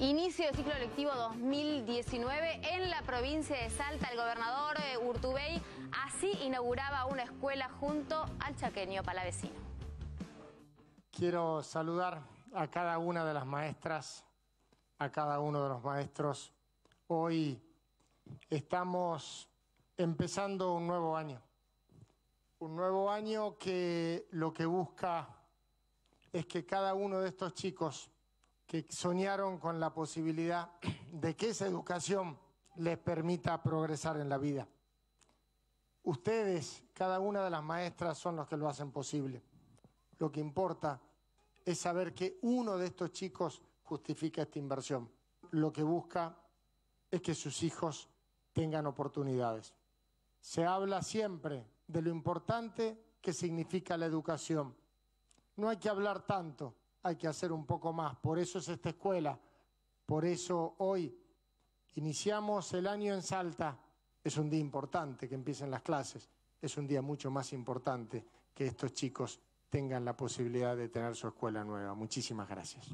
Inicio del ciclo electivo 2019 en la provincia de Salta. El gobernador eh, Urtubey así inauguraba una escuela junto al chaqueño palavecino. Quiero saludar a cada una de las maestras, a cada uno de los maestros. Hoy estamos empezando un nuevo año. Un nuevo año que lo que busca es que cada uno de estos chicos que soñaron con la posibilidad de que esa educación les permita progresar en la vida. Ustedes, cada una de las maestras, son los que lo hacen posible. Lo que importa es saber que uno de estos chicos justifica esta inversión. Lo que busca es que sus hijos tengan oportunidades. Se habla siempre de lo importante que significa la educación. No hay que hablar tanto hay que hacer un poco más. Por eso es esta escuela, por eso hoy iniciamos el año en Salta. Es un día importante que empiecen las clases, es un día mucho más importante que estos chicos tengan la posibilidad de tener su escuela nueva. Muchísimas gracias.